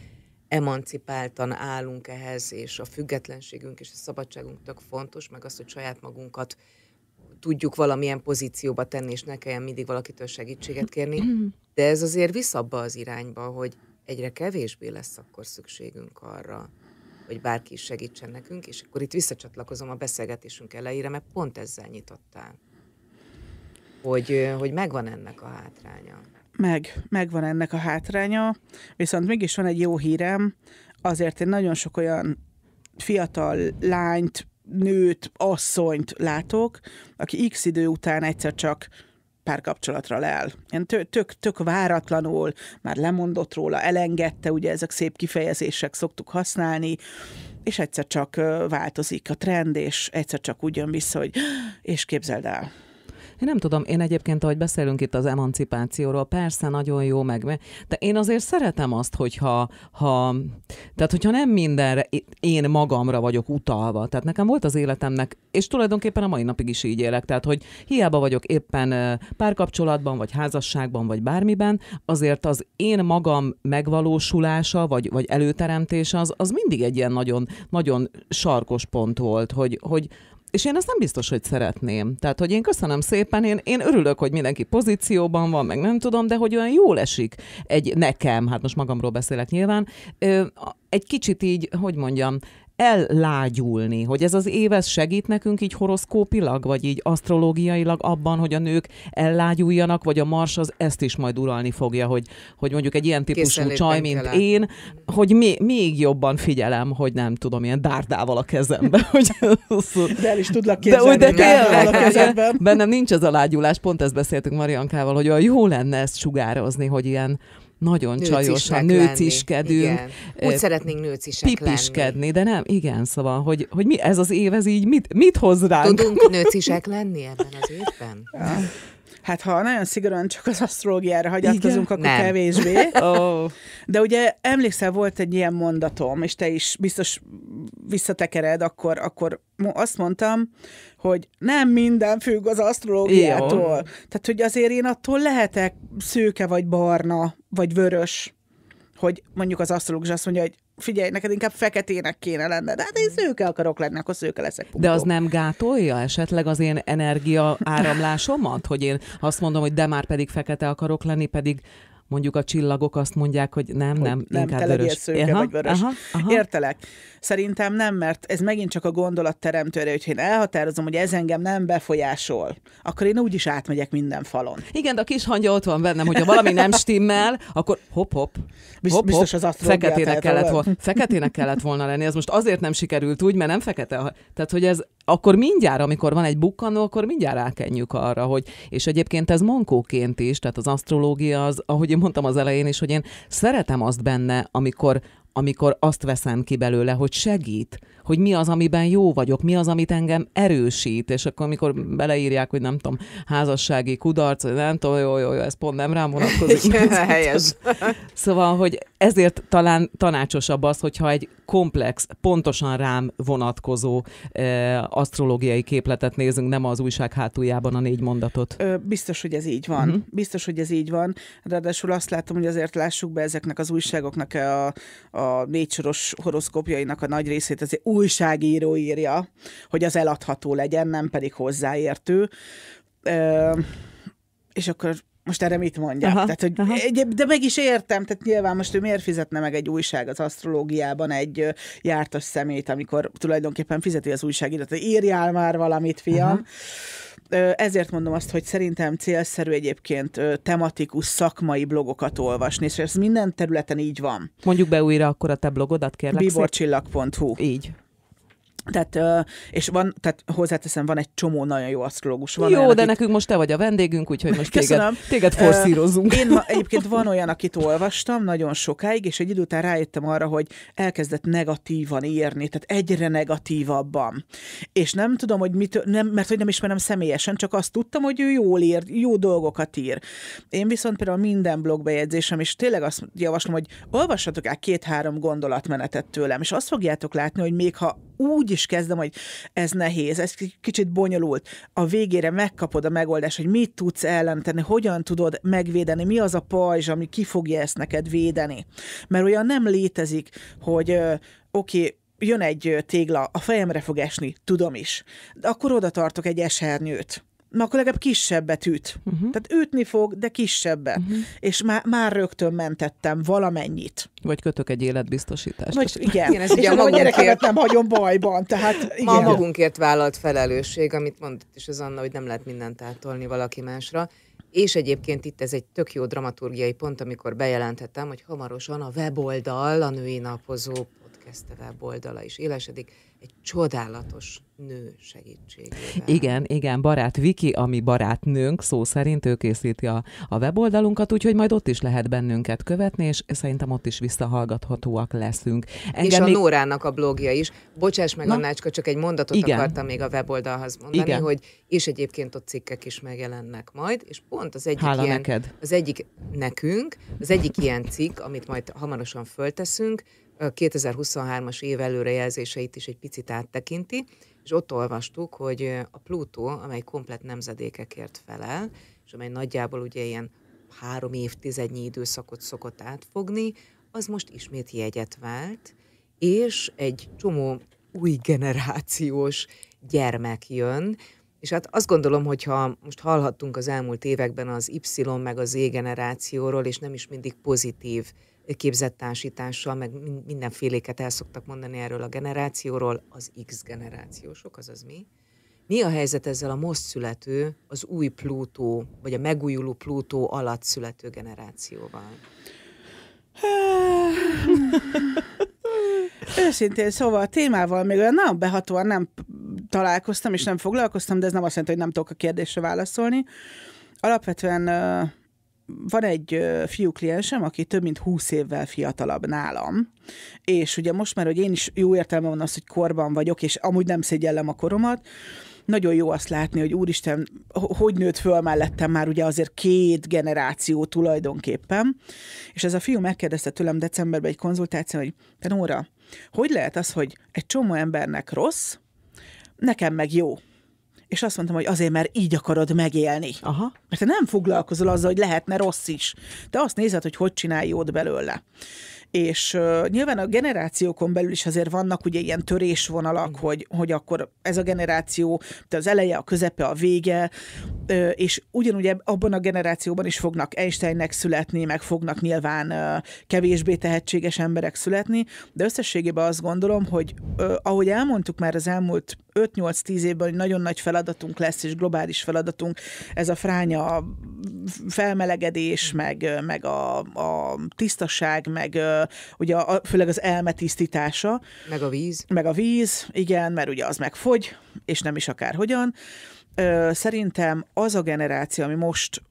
emancipáltan állunk ehhez, és a függetlenségünk és a szabadságunk tök fontos, meg az, hogy saját magunkat tudjuk valamilyen pozícióba tenni, és ne kelljen mindig valakitől segítséget kérni. De ez azért abba az irányba, hogy egyre kevésbé lesz akkor szükségünk arra, vagy bárki is segítsen nekünk, és akkor itt visszacsatlakozom a beszélgetésünk elejére, mert pont ezzel nyitottál. Hogy, hogy megvan ennek a hátránya. Meg, megvan ennek a hátránya, viszont mégis van egy jó hírem, azért én nagyon sok olyan fiatal lányt, nőt, asszonyt látok, aki x idő után egyszer csak párkapcsolatra leáll. Ilyen tök, tök, tök váratlanul, már lemondott róla, elengedte, ugye ezek szép kifejezések szoktuk használni, és egyszer csak változik a trend, és egyszer csak úgy jön vissza, hogy és képzeld el, én nem tudom, én egyébként, ahogy beszélünk itt az emancipációról, persze nagyon jó, meg, de én azért szeretem azt, hogyha ha, tehát hogyha nem mindenre én magamra vagyok utalva, tehát nekem volt az életemnek, és tulajdonképpen a mai napig is így élek, tehát hogy hiába vagyok éppen párkapcsolatban, vagy házasságban, vagy bármiben, azért az én magam megvalósulása, vagy, vagy előteremtése az, az mindig egy ilyen nagyon, nagyon sarkos pont volt, hogy, hogy, és én ezt nem biztos, hogy szeretném. Tehát, hogy én köszönöm szépen, én, én örülök, hogy mindenki pozícióban van, meg nem tudom, de hogy olyan jól esik egy nekem, hát most magamról beszélek nyilván, egy kicsit így, hogy mondjam, ellágyulni, hogy ez az éves segít nekünk így horoszkópilag, vagy így asztrológiailag abban, hogy a nők ellágyuljanak, vagy a mars az ezt is majd uralni fogja, hogy, hogy mondjuk egy ilyen típusú csaj, mint el. én, hogy mi, még jobban figyelem, hogy nem tudom, ilyen dárdával a kezembe. Hogy de el is tudlak képzelni, de, de a kezemben. Bennem nincs ez a lágyulás, pont ezt beszéltünk Mariankával, hogy olyan jó lenne ezt sugározni, hogy ilyen, nagyon nőcisnek csajosan nőciskedünk. Lenni. Úgy szeretnénk nőcisek pipiskedni, lenni. de nem, igen, szóval, hogy, hogy mi ez az év, ez így mit, mit hoz ránk? Tudunk nőcisek lenni ebben az évben? Ja. Hát ha nagyon szigorúan csak az asztrológiára hagyatkozunk, Igen? akkor Nem. kevésbé. oh. De ugye emlékszel, volt egy ilyen mondatom, és te is biztos visszatekered, akkor, akkor azt mondtam, hogy nem minden függ az asztrológiától. Jó. Tehát, hogy azért én attól lehetek szőke, vagy barna, vagy vörös, hogy mondjuk az asztrológus azt mondja, hogy figyelj, neked inkább feketének kéne lenned. Hát én szőke akarok lenni, akkor szőke leszek. Punktom. De az nem gátolja esetleg az én energia áramlásomat? Hogy én azt mondom, hogy de már pedig fekete akarok lenni, pedig mondjuk a csillagok azt mondják, hogy nem, hogy nem, nem inkább vörös. Szőke aha, vagy vörös. Aha, aha. Értelek. Szerintem nem, mert ez megint csak a gondolat teremtőre, hogyha én elhatározom, hogy ez engem nem befolyásol, akkor én úgyis átmegyek minden falon. Igen, de a kis hangja ott van bennem, hogyha valami nem stimmel, akkor hop-hop. Hop, biztos az feketének kellett, volna, feketének kellett volna lenni. Ez most azért nem sikerült úgy, mert nem fekete. Tehát, hogy ez, akkor mindjárt, amikor van egy bukkanó, akkor mindjárt rákenjük arra, hogy, és egyébként ez mankóként is, tehát az asztrológia az, ahogy én mondtam az elején is, hogy én szeretem azt benne, amikor, amikor azt veszem ki belőle, hogy segít, hogy mi az, amiben jó vagyok, mi az, amit engem erősít, és akkor amikor beleírják, hogy nem tudom, házassági kudarc, nem tudom, jó, jó, jó, ez pont nem rám vonatkozik. Helyes. Szóval, hogy ezért talán tanácsosabb az, hogyha egy komplex, pontosan rám vonatkozó eh, asztrológiai képletet nézünk, nem az újság hátuljában a négy mondatot. Ö, biztos, hogy ez így van. Mm-hmm. Biztos, hogy ez így van. Ráadásul azt látom, hogy azért lássuk be ezeknek az újságoknak a, a négysoros horoszkópjainak a nagy részét, azért újságíró írja, hogy az eladható legyen, nem pedig hozzáértő. Ö, és akkor most erre mit mondjak? Aha, tehát, hogy aha. de meg is értem, tehát nyilván most ő miért fizetne meg egy újság az asztrológiában egy jártas szemét, amikor tulajdonképpen fizeti az újságírót, hogy írjál már valamit, fiam. Aha ezért mondom azt, hogy szerintem célszerű egyébként tematikus szakmai blogokat olvasni, és ez minden területen így van. Mondjuk be újra akkor a te blogodat, kérlek. Biborcsillag.hu. Így. Tehát, és van, tehát hozzáteszem, van egy csomó nagyon jó asztrológus. Van jó, olyan, de akit... nekünk most te vagy a vendégünk, úgyhogy most Köszönöm. téged, téged forszírozunk. Én ma, egyébként van olyan, akit olvastam nagyon sokáig, és egy idő után rájöttem arra, hogy elkezdett negatívan írni, tehát egyre negatívabban. És nem tudom, hogy mit, nem, mert hogy nem ismerem személyesen, csak azt tudtam, hogy ő jól ír, jó dolgokat ír. Én viszont például minden blogbejegyzésem, és tényleg azt javaslom, hogy olvassatok el két-három gondolatmenetet tőlem, és azt fogjátok látni, hogy még ha úgy is kezdem, hogy ez nehéz, ez kicsit bonyolult. A végére megkapod a megoldást, hogy mit tudsz ellenteni, hogyan tudod megvédeni, mi az a pajzs, ami ki fogja ezt neked védeni. Mert olyan nem létezik, hogy oké, okay, jön egy tégla, a fejemre fog esni, tudom is. De akkor oda tartok egy esernyőt na akkor legalább kisebbet üt. Mhm. Uh-huh. Tehát ütni fog, de kisebbet. Uh-huh. Mhm. És már, már rögtön mentettem valamennyit. Vagy kötök egy életbiztosítást. Vagy, igen. igen, ez ugye a gyerekeket nem hagyom bajban. Tehát, igen. Ma magunkért vállalt felelősség, amit mondott is az Anna, hogy nem lehet mindent átolni valaki másra. És egyébként itt ez egy tök jó dramaturgiai pont, amikor bejelentettem, hogy hamarosan a weboldal a női napozó a weboldala is élesedik, egy csodálatos nő segítségével. Igen, igen, barát Viki, ami barátnőnk, szó szerint ő készíti a, a weboldalunkat, úgyhogy majd ott is lehet bennünket követni, és szerintem ott is visszahallgathatóak leszünk. Engem és a még... Nórának a blogja is. Bocsáss meg, Annácska, csak egy mondatot igen. akartam még a weboldalhoz mondani, igen. hogy és egyébként ott cikkek is megjelennek majd, és pont az egyik Hála ilyen, neked. az egyik nekünk, az egyik ilyen cikk, amit majd hamarosan fölteszünk, 2023-as év előrejelzéseit is egy picit áttekinti, és ott olvastuk, hogy a Plutó, amely komplet nemzedékekért felel, és amely nagyjából ugye ilyen három évtizednyi időszakot szokott átfogni, az most ismét jegyet vált, és egy csomó új generációs gyermek jön, és hát azt gondolom, hogy ha most hallhattunk az elmúlt években az Y meg az Z generációról, és nem is mindig pozitív képzett társítással, meg mindenféléket el szoktak mondani erről a generációról, az X generációsok, azaz mi. Mi a helyzet ezzel a most születő, az új Plutó, vagy a megújuló Plutó alatt születő generációval? Őszintén szóval a témával még olyan nagyon behatóan nem találkoztam és nem foglalkoztam, de ez nem azt jelenti, hogy nem tudok a kérdésre válaszolni. Alapvetően uh, van egy fiú kliensem, aki több mint 20 évvel fiatalabb nálam, és ugye most már, hogy én is jó értelme van az, hogy korban vagyok, és amúgy nem szégyellem a koromat, nagyon jó azt látni, hogy úristen, hogy nőtt föl mellettem már ugye azért két generáció tulajdonképpen. És ez a fiú megkérdezte tőlem decemberben egy konzultáció, hogy te Nóra, hogy lehet az, hogy egy csomó embernek rossz, nekem meg jó és azt mondtam, hogy azért, mert így akarod megélni. Aha. Mert te nem foglalkozol azzal, hogy lehetne rossz is. Te azt nézed, hogy hogy csinálj jót belőle. És uh, nyilván a generációkon belül is azért vannak ugye ilyen törésvonalak, mm. hogy, hogy akkor ez a generáció, tehát az eleje, a közepe, a vége, uh, és ugyanúgy abban a generációban is fognak Einsteinnek születni, meg fognak nyilván uh, kevésbé tehetséges emberek születni, de összességében azt gondolom, hogy uh, ahogy elmondtuk már az elmúlt 5-8-10 évben hogy nagyon nagy feladatunk lesz, és globális feladatunk, ez a fránya felmelegedés, meg, meg a, a tisztaság, meg ugye a, főleg az elme tisztítása. Meg a víz. Meg a víz, igen, mert ugye az megfogy, és nem is akárhogyan. Szerintem az a generáció, ami most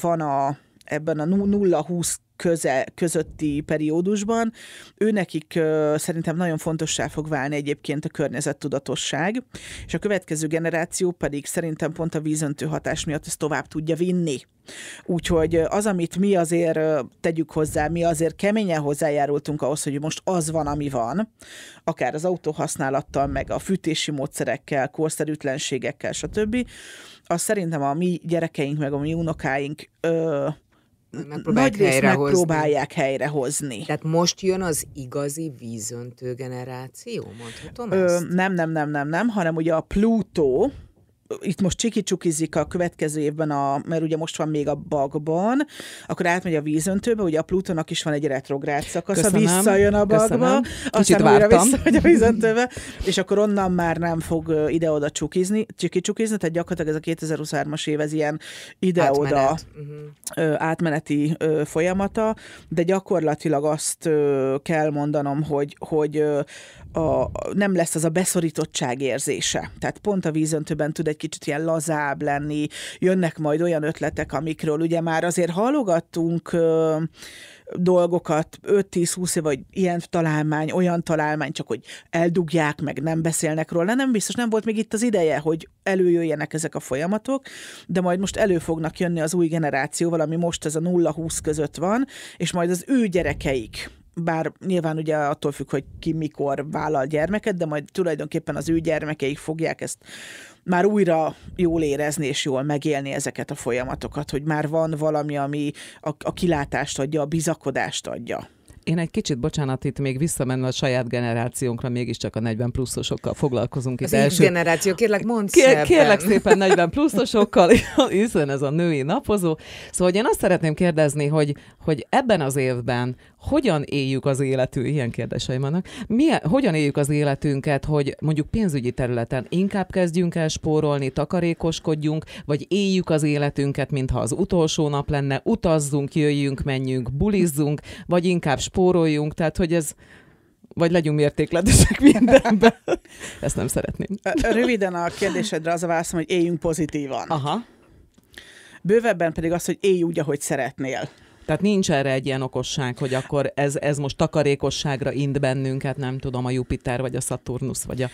van a, ebben a 0-20 köze, közötti periódusban. Ő nekik szerintem nagyon fontossá fog válni egyébként a környezettudatosság, és a következő generáció pedig szerintem pont a vízöntő hatás miatt ezt tovább tudja vinni. Úgyhogy az, amit mi azért tegyük hozzá, mi azért keményen hozzájárultunk ahhoz, hogy most az van, ami van, akár az autóhasználattal, meg a fűtési módszerekkel, korszerűtlenségekkel, stb., az szerintem a mi gyerekeink, meg a mi unokáink ö, megpróbálják nagy részt megpróbálják helyrehozni. Tehát most jön az igazi vízöntő generáció, mondhatom Ö, ezt? Nem, nem, nem, nem, nem, hanem ugye a Plutó, itt most csikicsukizik a következő évben, a, mert ugye most van még a bagban, akkor átmegy a vízöntőbe, ugye a Plutónak is van egy retrográd szakasz, Köszönöm. visszajön a bagba, Köszönöm. aztán vártam. újra visszamegy a vízöntőbe, és akkor onnan már nem fog ide-oda csukizni, csikicsukizni, tehát gyakorlatilag ez a 2023-as év ez ilyen ide-oda Átmenet. átmeneti folyamata, de gyakorlatilag azt kell mondanom, hogy, hogy a, nem lesz az a beszorítottság érzése. Tehát pont a vízöntőben tud egy kicsit ilyen lazább lenni, jönnek majd olyan ötletek, amikről ugye már azért halogattunk ö, dolgokat, 5-10-20 év, vagy ilyen találmány, olyan találmány, csak hogy eldugják, meg nem beszélnek róla. Nem biztos, nem volt még itt az ideje, hogy előjöjjenek ezek a folyamatok, de majd most elő fognak jönni az új generációval, ami most ez a 0-20 között van, és majd az ő gyerekeik bár nyilván ugye attól függ, hogy ki mikor vállal gyermeket, de majd tulajdonképpen az ő gyermekeik fogják ezt már újra jól érezni és jól megélni ezeket a folyamatokat, hogy már van valami, ami a, a kilátást adja, a bizakodást adja én egy kicsit, bocsánat, itt még visszamenve a saját generációnkra, mégiscsak a 40 pluszosokkal foglalkozunk. Az első... generáció, kérlek, mondd Kér, szépen. Kérlek szépen 40 pluszosokkal, hiszen ez a női napozó. Szóval én azt szeretném kérdezni, hogy, hogy ebben az évben hogyan éljük az életünket? ilyen kérdéseim vannak, milyen, hogyan éljük az életünket, hogy mondjuk pénzügyi területen inkább kezdjünk el spórolni, takarékoskodjunk, vagy éljük az életünket, mintha az utolsó nap lenne, utazzunk, jöjjünk, menjünk, bulizzunk, vagy inkább spórolunk, spóroljunk, tehát hogy ez vagy legyünk mértékletesek mindenben. Ezt nem szeretném. Röviden a kérdésedre az a válaszom, hogy éljünk pozitívan. Aha. Bővebben pedig az, hogy élj úgy, ahogy szeretnél. Tehát nincs erre egy ilyen okosság, hogy akkor ez, ez most takarékosságra ind bennünket, nem tudom, a Jupiter, vagy a Saturnus, vagy a...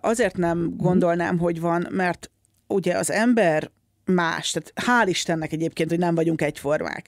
Azért nem gondolnám, hogy van, mert ugye az ember más. Tehát hál' Istennek egyébként, hogy nem vagyunk egyformák.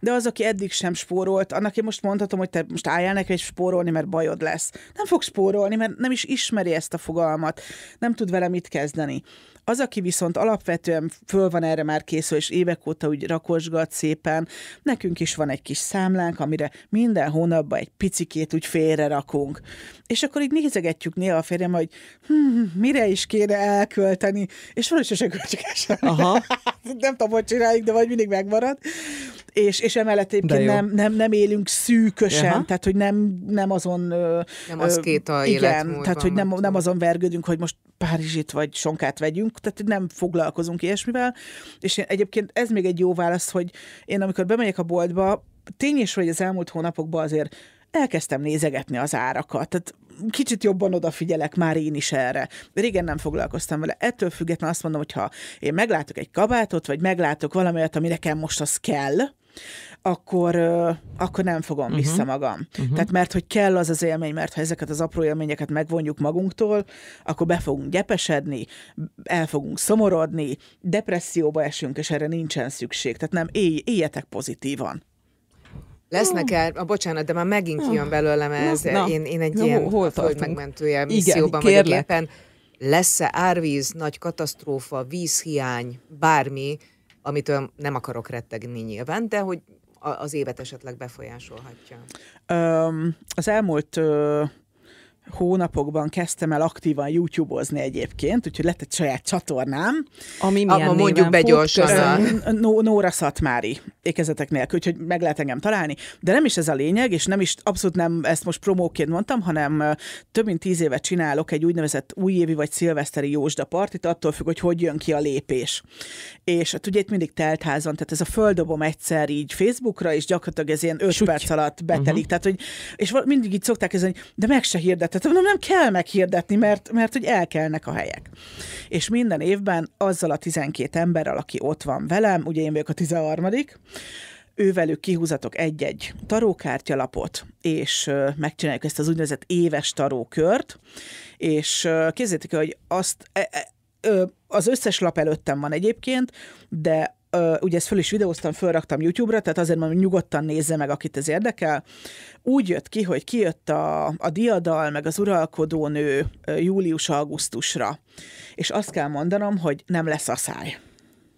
De az, aki eddig sem spórolt, annak én most mondhatom, hogy te most álljál neki, és spórolni, mert bajod lesz. Nem fog spórolni, mert nem is ismeri ezt a fogalmat. Nem tud vele mit kezdeni. Az, aki viszont alapvetően föl van erre már készül, és évek óta úgy rakosgat szépen, nekünk is van egy kis számlánk, amire minden hónapban egy picikét úgy félre rakunk. És akkor így nézegetjük néha a férjem, hogy hm, hm mire is kéne elkölteni, és valószínűleg csak Aha. Nem tudom, hogy csináljuk, de vagy mindig megmarad és, és emellett egyébként nem, nem, nem élünk szűkösen, Aha. tehát hogy nem, nem azon... Nem az két a Igen, tehát hogy nem, nem azon vergődünk, hogy most Párizsit vagy Sonkát vegyünk, tehát nem foglalkozunk ilyesmivel, és én, egyébként ez még egy jó válasz, hogy én amikor bemegyek a boltba, tény is, hogy az elmúlt hónapokban azért elkezdtem nézegetni az árakat. Tehát kicsit jobban odafigyelek már én is erre. Régen nem foglalkoztam vele. Ettől függetlenül azt mondom, hogy ha én meglátok egy kabátot, vagy meglátok valamit, ami nekem most az kell, akkor, akkor nem fogom uh-huh. vissza magam. Uh-huh. Tehát mert hogy kell az az élmény, mert ha ezeket az apró élményeket megvonjuk magunktól, akkor be fogunk gyepesedni, el fogunk szomorodni, depresszióba esünk, és erre nincsen szükség. Tehát nem, élj, éljetek pozitívan lesznek el, a bocsánat, de már megint kijön belőlem ez, na, én, én egy na, ilyen hol föld megmentője misszióban Igen, vagyok kérlek. éppen. Lesz-e árvíz, nagy katasztrófa, vízhiány, bármi, amitől nem akarok rettegni nyilván, de hogy az évet esetleg befolyásolhatja? Um, az elmúlt uh, hónapokban kezdtem el aktívan YouTube-ozni egyébként, úgyhogy lett egy saját csatornám. Ami milyen Abba mondjuk be gyorsan. Nóra Szatmári, ékezetek nélkül, úgyhogy meg lehet engem találni. De nem is ez a lényeg, és nem is, abszolút nem ezt most promóként mondtam, hanem több mint tíz éve csinálok egy úgynevezett újévi vagy szilveszteri Jósda partit, attól függ, hogy hogy jön ki a lépés. És hát ugye itt mindig telt házon, tehát ez a földobom egyszer így Facebookra, és gyakorlatilag ez ilyen 5 perc alatt betelik. Uh-huh. Tehát, hogy, és mindig így szokták ezen, de meg se hirdet tehát mondom, nem kell meghirdetni, mert, mert hogy elkelnek a helyek. És minden évben azzal a 12 emberrel, aki ott van velem, ugye én vagyok a 13 ővelük kihúzatok egy-egy tarókártyalapot, és megcsináljuk ezt az úgynevezett éves tarókört, és képzeljétek hogy azt, e, e, az összes lap előttem van egyébként, de ugye ezt föl is videóztam, fölraktam YouTube-ra, tehát azért mondom, nyugodtan nézze meg, akit ez érdekel. Úgy jött ki, hogy kijött a, a diadal, meg az uralkodónő július-augusztusra. És azt kell mondanom, hogy nem lesz a száj.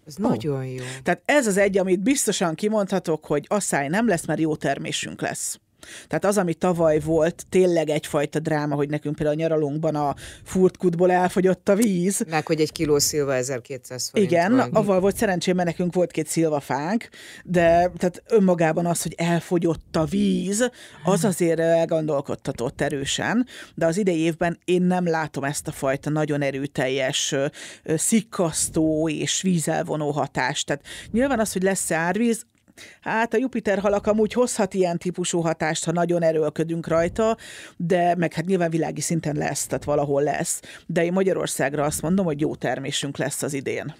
Ez oh. nagyon jó. Tehát ez az egy, amit biztosan kimondhatok, hogy asszály nem lesz, mert jó termésünk lesz. Tehát az, ami tavaly volt, tényleg egyfajta dráma, hogy nekünk például a nyaralunkban a furtkutból elfogyott a víz. Meg, hogy egy kiló szilva 1200 forint. Igen, valami. avval volt szerencsém, mert nekünk volt két szilvafánk, de tehát önmagában az, hogy elfogyott a víz, az azért elgondolkodtatott erősen, de az idei évben én nem látom ezt a fajta nagyon erőteljes szikkasztó és vízelvonó hatást. Tehát nyilván az, hogy lesz árvíz, Hát a Jupiter halak amúgy hozhat ilyen típusú hatást, ha nagyon erőlködünk rajta, de meg hát nyilván világi szinten lesz, tehát valahol lesz. De én Magyarországra azt mondom, hogy jó termésünk lesz az idén.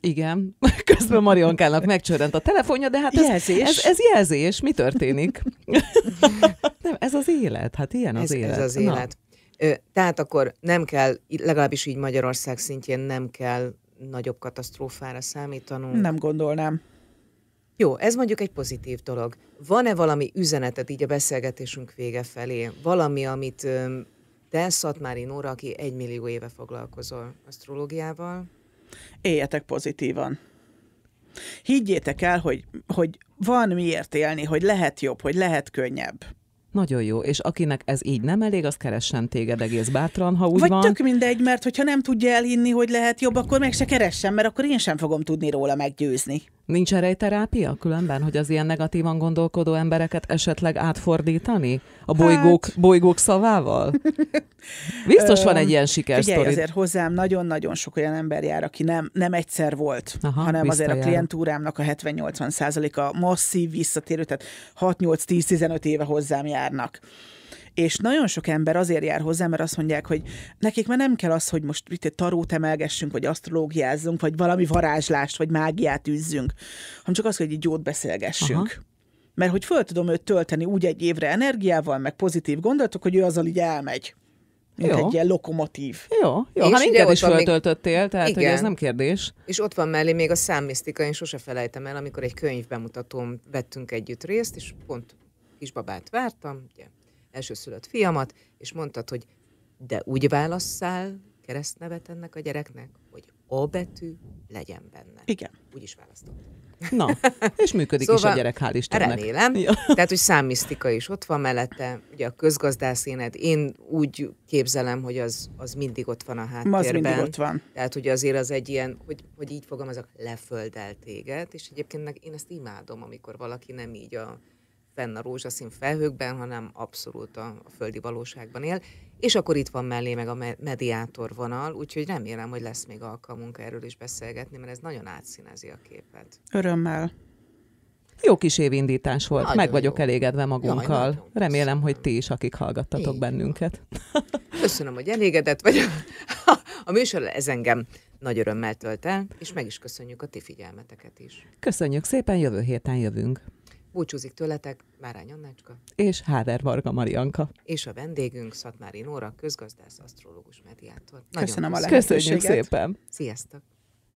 Igen, közben Marionkának megcsörrent a telefonja, de hát ez jelzés. Ez, ez jelzés, mi történik? nem, ez az élet, hát ilyen az ez, élet. Ez az élet. Ö, Tehát akkor nem kell, legalábbis így Magyarország szintjén nem kell nagyobb katasztrófára számítanunk. Nem gondolnám. Jó, ez mondjuk egy pozitív dolog. Van-e valami üzenetet így a beszélgetésünk vége felé? Valami, amit te, Szatmári Nóra, aki egy millió éve foglalkozol asztrológiával? Éljetek pozitívan. Higgyétek el, hogy, hogy van miért élni, hogy lehet jobb, hogy lehet könnyebb. Nagyon jó, és akinek ez így nem elég, az keressen téged egész bátran, ha úgy Vagy van. tök mindegy, mert hogyha nem tudja elhinni, hogy lehet jobb, akkor meg se keressen, mert akkor én sem fogom tudni róla meggyőzni. Nincs erre terápia különben, hogy az ilyen negatívan gondolkodó embereket esetleg átfordítani? A bolygók, hát... bolygók szavával? Biztos van egy ilyen sikersztori. Figyelj, azért hozzám nagyon-nagyon sok olyan ember jár, aki nem, nem egyszer volt, Aha, hanem azért a klientúrámnak a 70-80 a masszív visszatérő, tehát 6-8-10-15 éve hozzám jár járnak. És nagyon sok ember azért jár hozzá, mert azt mondják, hogy nekik már nem kell az, hogy most itt egy tarót emelgessünk, vagy asztrológiázzunk, vagy valami varázslást, vagy mágiát üzzünk, hanem csak az, hogy egy jót beszélgessünk. Aha. Mert hogy föl tudom őt tölteni úgy egy évre energiával, meg pozitív gondolatok, hogy ő azzal így elmegy. Mint jó. egy ilyen lokomotív. Jó, jó. És hát minket is föltöltöttél, még... tehát Igen. hogy ez nem kérdés. És ott van mellé még a számmisztika, én sose felejtem el, amikor egy könyvbemutatón vettünk együtt részt, és pont kisbabát vártam, ugye, elsőszülött fiamat, és mondtad, hogy de úgy válasszál keresztnevet ennek a gyereknek, hogy A betű legyen benne. Igen. Úgy is választom. Na, és működik szóval, is a szóval gyerek, hál' Istennek. Remélem. Ja. Tehát, hogy számmisztika is ott van mellette, ugye a közgazdászéned, én úgy képzelem, hogy az, az mindig ott van a háttérben. Az mindig ott van. Tehát, hogy azért az egy ilyen, hogy, hogy így fogom, azok leföldel téged, és egyébként meg én ezt imádom, amikor valaki nem így a fenn a rózsaszín felhőkben, hanem abszolút a, a földi valóságban él. És akkor itt van mellé meg a mediátor vonal, úgyhogy remélem, hogy lesz még alkalmunk erről is beszélgetni, mert ez nagyon átszínezi a képet. Örömmel. Jó kis évindítás volt, Nagyon meg vagyok jó. elégedve magunkkal. Jaj, Remélem, hogy ti is, akik hallgattatok Én. bennünket. Köszönöm, hogy elégedett vagyok. A műsor ez engem nagy örömmel tölt el, és meg is köszönjük a ti figyelmeteket is. Köszönjük szépen, jövő héten jövünk. Búcsúzik tőletek Márány Annácska. És Háder Varga Marianka. És a vendégünk Szatmári Nóra, közgazdász, asztrológus, mediátor. Nagyon köszönöm, köszönöm a lehetőséget. Köszönjük szépen. Sziasztok.